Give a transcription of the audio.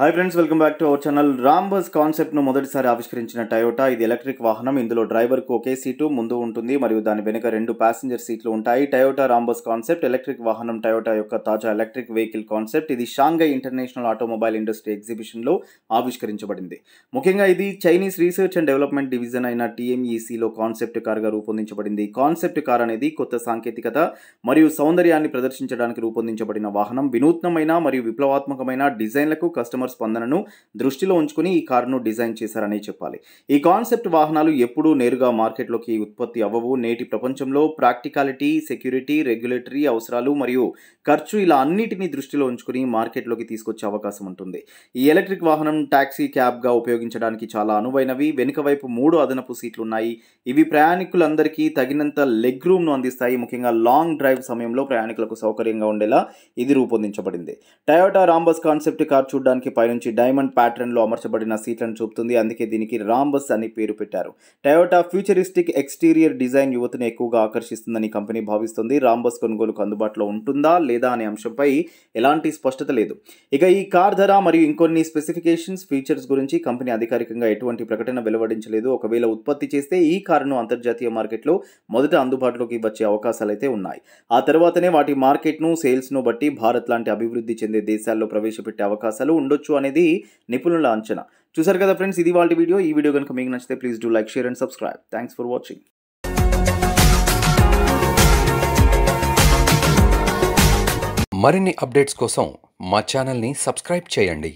hi friends welcome back to our channel rhombus కాన్సెప్ట్ను మొదటిసారి ఆవిష్కరించిన టయోటా ఇది ఎలక్ట్రిక్ వాహనం ఇందులో డ్రైవర్కు ఒకే సీటు ముందు ఉంటుంది మరియు దాని వెనుక రెండు ప్యాసింజర్ సీట్లు ఉంటాయి టయోటా రాంబస్ కాన్సెప్ట్ ఎలక్ట్రిక్ వాహనం టయోటా యొక్క తాజా ఎలక్ట్రిక్ వెహికల్ కాన్సెప్ట్ ఇది షాంఘై ఇంటర్నేషనల్ ఆటోమొబైల్ ఇండస్ట్రీ ఎగ్జిబిషన్లో ఆవిష్కరించబడింది ముఖ్యంగా ఇది Chinese research and development division అయిన టీఎంఈసీలో కాన్సెప్ట్ కార్గా రూపొందించబడింది కాన్సెప్ట్ కార్ అనేది కొత్త సాంకేతికత మరియు సౌందర్యాన్ని ప్రదర్శించడానికి రూపొందించబడిన వాహనం వినూత్నమైన మరియు విప్లవాత్మకమైన డిజైన్లకు కస్టమర్ కస్టమర్ స్పందనను దృష్టిలో ఉంచుకుని ఈ కారును డిజైన్ చేశారని చెప్పాలి ఈ కాన్సెప్ట్ వాహనాలు ఎప్పుడూ నేరుగా మార్కెట్లోకి ఉత్పత్తి అవ్వవు నేటి ప్రపంచంలో ప్రాక్టికాలిటీ సెక్యూరిటీ రెగ్యులేటరీ అవసరాలు మరియు ఖర్చు ఇలా అన్నిటినీ దృష్టిలో ఉంచుకుని మార్కెట్లోకి తీసుకొచ్చే అవకాశం ఉంటుంది ఈ ఎలక్ట్రిక్ వాహనం ట్యాక్సీ క్యాబ్గా ఉపయోగించడానికి చాలా అనువైనవి వెనుక వైపు మూడు అదనపు సీట్లు ఉన్నాయి ఇవి ప్రయాణికులందరికీ తగినంత లెగ్ రూమ్ను అందిస్తాయి ముఖ్యంగా లాంగ్ డ్రైవ్ సమయంలో ప్రయాణికులకు సౌకర్యంగా ఉండేలా ఇది రూపొందించబడింది టయోటా రాంబస్ కాన్సెప్ట్ కార్ చూడడానికి పైనుంచి డైమండ్ ప్యాటర్న్లో అమర్చబడిన సీట్లను చూపుతుంది అందుకే దీనికి రాంబస్ అని పేరు పెట్టారు టయోటా ఫ్యూచరిస్టిక్ ఎక్స్టీరియర్ డిజైన్ యువతను ఎక్కువగా ఆకర్షిస్తుందని కంపెనీ భావిస్తుంది రాంబస్ కొనుగోలుకు అందుబాటులో ఉంటుందా లేదా అనే అంశంపై ఎలాంటి స్పష్టత లేదు ఇక ఈ కార్ ధర మరియు ఇంకొన్ని స్పెసిఫికేషన్స్ ఫీచర్స్ గురించి కంపెనీ అధికారికంగా ఎటువంటి ప్రకటన వెలువడించలేదు ఒకవేళ ఉత్పత్తి చేస్తే ఈ కారును అంతర్జాతీయ మార్కెట్లో మొదట అందుబాటులోకి వచ్చే అవకాశాలు అయితే ఉన్నాయి ఆ తర్వాతనే వాటి మార్కెట్ను సేల్స్ను బట్టి భారత్ లాంటి అభివృద్ధి చెందే దేశాల్లో ప్రవేశపెట్టే అవకాశాలు ఉండొచ్చు ఉండొచ్చు అనేది నిపుణుల అంచనా చూసారు కదా ఫ్రెండ్స్ ఇది వాళ్ళ వీడియో ఈ వీడియో కనుక మీకు నచ్చితే please do like share and subscribe thanks for watching మరిన్ని అప్డేట్స్ కోసం మా ఛానల్ని సబ్స్క్రైబ్ చేయండి